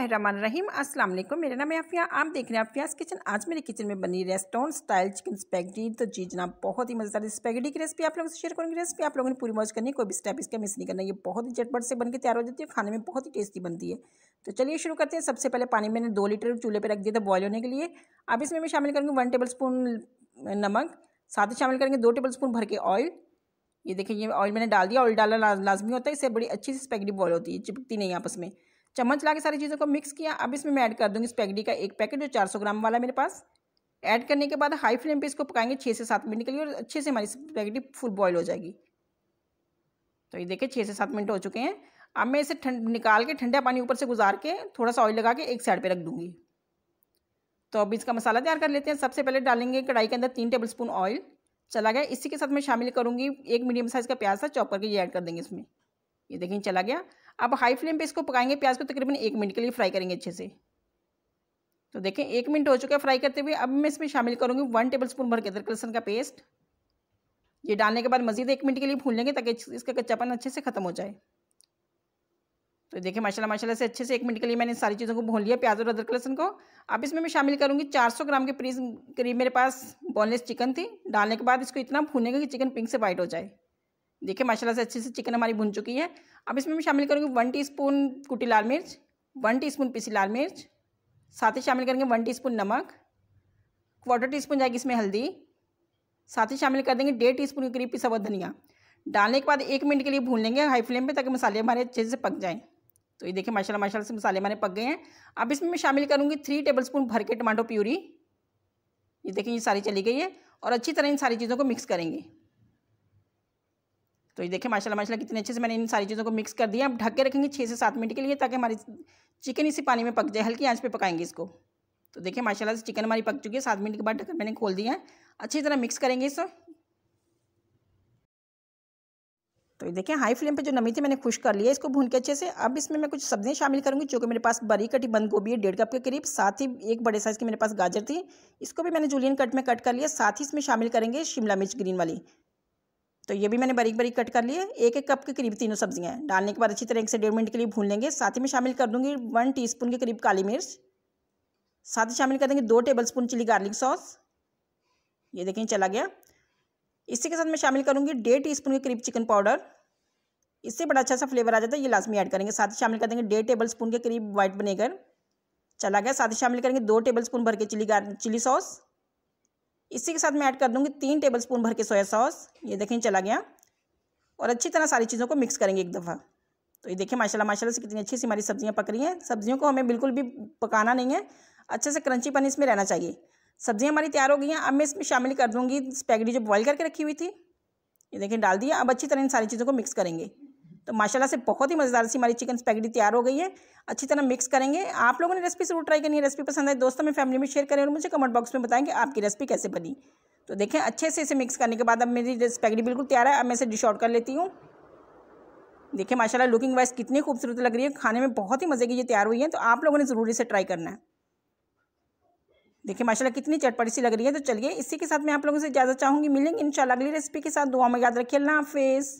रहीम अस्सलाम वालेकुम मेरा नाम है आफिया आप देख रहे हैं अफियास किचन आज मेरे किचन में बनी रेस्टोरेंट स्टाइल चिकन स्पैगेटी तो जी जनाब बहुत ही मज़ेदार स्पैगेटी की रेसिपी आप लोगों से शेयर करूँगी रेसिपी आप लोगों ने पूरी मौज करनी कोई भी स्टेप इसका मिस नहीं करना ये बहुत ही झटपट से बनकर तैयार हो जाती है खाने में बहुत ही टेस्टी बनती है तो चलिए शुरू करते हैं सबसे पहले पानी मैंने दो लीटर चूल्हे पर रख दिया था बॉयल होने के लिए अब इसमें मैं शामिल करूँगी वन टेबल स्पून नमक साथ ही शामिल करेंगे दो टेबल स्पून भर के ऑयल ये देखिए ये ऑयल मैंने डाल दिया ऑयल डालना लाजमी होता है इससे बड़ी अच्छी सी स्पैगेटी बॉयल होती है चिपकती नहीं आपस में चम्मच ला के सारी चीज़ों को मिक्स किया अब इसमें मैं ऐड कर दूँगी स्पैगडी का एक पैकेट जो चार सौ ग्राम वाला मेरे पास ऐड करने के बाद हाई फ्लेम पे इसको पकाएंगे छः से सात मिनट के लिए और अच्छे से हमारी स्पैगडी फुल बॉयल हो जाएगी तो ये देखिए छः से सात मिनट हो चुके हैं अब मैं इसे ठंड निकाल के ठंडा पानी ऊपर से गुजार के थोड़ा सा ऑयल लगा के एक साइड पर रख दूँगी तो अब इसका मसाला तैयार कर लेते हैं सबसे पहले डालेंगे कढ़ाई के अंदर तीन टेबल स्पून ऑयल चला गया इसी के साथ मैं शामिल करूँगी एक मीडियम साइज़ का प्याज था चॉप करके ये ऐड कर देंगे इसमें ये देखिए चला गया अब हाई फ्लेम पे इसको पकाएंगे प्याज को तकरीबन एक मिनट के लिए फ्राई करेंगे अच्छे से तो देखें एक मिनट हो चुका है फ्राई करते हुए अब मैं इसमें शामिल करूँगी वन टेबल स्पून भर के अदरक लहसन का पेस्ट ये डालने के बाद मजीद एक मिनट के लिए भून लेंगे ताकि इसका कच्चापन अच्छे से ख़त्म हो जाए तो देखिए माशाल्लाह माशाल्लाह से अच्छे से एक मिनट के लिए मैंने सारी चीज़ों को भून लिया प्याज और अदरक लहसन को अब इसमें मैं शामिल करूँगी 400 ग्राम के पीस करीब मेरे पास बोनलेस चिकन थी डालने के बाद इसको इतना भूनेंगे कि चिकन पिंक से वाइट हो जाए देखिए माशाल्लाह से अच्छे से चिकन हमारी भुन चुकी है अब इसमें मैं शामिल करूँगी वन टीस्पून कुटी लाल मिर्च वन टीस्पून पीसी लाल मिर्च साथ ही शामिल करेंगे वन टीस्पून नमक क्वार्टर टी स्पून जाएगी इसमें हल्दी साथ ही शामिल कर देंगे डेढ़ टी स्पून के करीब पिसा हुआ धनिया डालने के बाद एक मिनट के लिए भून लेंगे हाई फ्लेम पे ताकि मसाले हमारे अच्छे से पक जाएँ तो ये देखिए माशाल्लाह माशाल्लाह से मसाले हमारे पक गए हैं अब इसमें मैं शामिल करूँगी थ्री टेबल स्पून भर के टमाटो प्यूरी ये देखिए ये सारी चली गई है और अच्छी तरह इन सारी चीज़ों को मिक्स करेंगे तो ये देखिए माशाल्लाह माशाल्लाह कितने अच्छे से मैंने इन सारी चीज़ों को मिक्स कर दिया अब ढक के रखेंगे छः से सात मिनट के लिए ताकि हमारी चिकन इसी पानी में पक जाए हल्की आंच पे पकाएंगे इसको तो देखिए माशाल्लाह से चिकन हमारी पक चुकी है सात मिनट के बाद ढक्कन मैंने खोल दिया है अच्छी तरह मिक्स करेंगे इसको तो ये देखें हाई फ्लेम पे जो नमी थी मैंने खुश कर लिया इसको भून के अच्छे से अब इसमें मैं कुछ सब्जियां शामिल करूंगी जो कि मेरे पास बरी कटी बंद गोभी है डेढ़ कप के करीब साथ ही एक बड़े साइज़ की मेरे पास गाजर थी इसको भी मैंने जूलियन कट में कट कर लिया साथ ही इसमें शामिल करेंगे शिमला मिर्च ग्रीन वाली तो ये भी मैंने बारीक बारीक कट कर लिए एक एक कप के करीब तीनों सब्जियां डालने के बाद अच्छी तरह एक से डेढ़ मिनट के लिए भून लेंगे साथ ही में शामिल कर दूंगी वन टीस्पून के करीब काली मिर्च साथ ही शामिल कर देंगे दो tablespoon chilli garlic sauce ये देखें चला गया इसी के साथ मैं शामिल करूँगी डेढ़ टी के करीब चिकन पाउडर इससे बड़ा अच्छा सा फ्लेवर आ जाता है ये लाजमी ऐड करेंगे साथ ही शामिल कर देंगे डेढ़ टेबल स्पून के करीब वाइट विनेगर चला गया साथ ही शामिल करेंगे दो टेबल स्पून भर के चिली गार चिली सॉस इसी के साथ मैं ऐड कर दूंगी तीन टेबल स्पून भर के सोया सॉस ये देखें चला गया और अच्छी तरह सारी चीज़ों को मिक्स करेंगे एक दफ़ा तो ये देखिए माशाल्लाह माशाल्लाह से कितनी अच्छी सी हमारी सब्जियां पक रही हैं सब्जियों को हमें बिल्कुल भी पकाना नहीं है अच्छे से पन इसमें रहना चाहिए सब्जियां हमारी तैयार हो गई हैं अब मैं इसमें शामिल कर दूँगी स्पैगडी जो बॉयल करके रखी हुई थी ये देखिए डाल दिया अब अच्छी तरह इन सारी चीज़ों को मिक्स करेंगे तो माशाल्लाह से बहुत ही मज़ेदार सी हमारी चिकन स्पैगेटी तैयार हो गई है अच्छी तरह मिक्स करेंगे आप लोगों ने रेसिपी जरूर ट्राई करनी है रेसिपी पसंद है दोस्तों में फैमिली में शेयर करें और मुझे कमेंट बॉक्स में बताएं कि आपकी रेसिपी कैसे बनी तो देखें अच्छे से इसे मिक्स करने के बाद अब मेरी स्पैगेटी बिल्कुल तैयार है अब मैं इसे डिश आउट कर लेती हूँ देखिए माशाल्लाह लुकिंग वाइज कितनी खूबसूरत लग रही है खाने में बहुत ही मज़े की ये तैयार हुई है तो आप लोगों ने ज़रूर इसे ट्राई करना है देखिए माशाल्लाह कितनी चटपटी सी लग रही है तो चलिए इसी के साथ मैं आप लोगों से इजाज़त चाहूँगी मिलेंगे इंशाल्लाह अगली रेसिपी के साथ दुआ में याद रखिए अल्लाह हाफिज़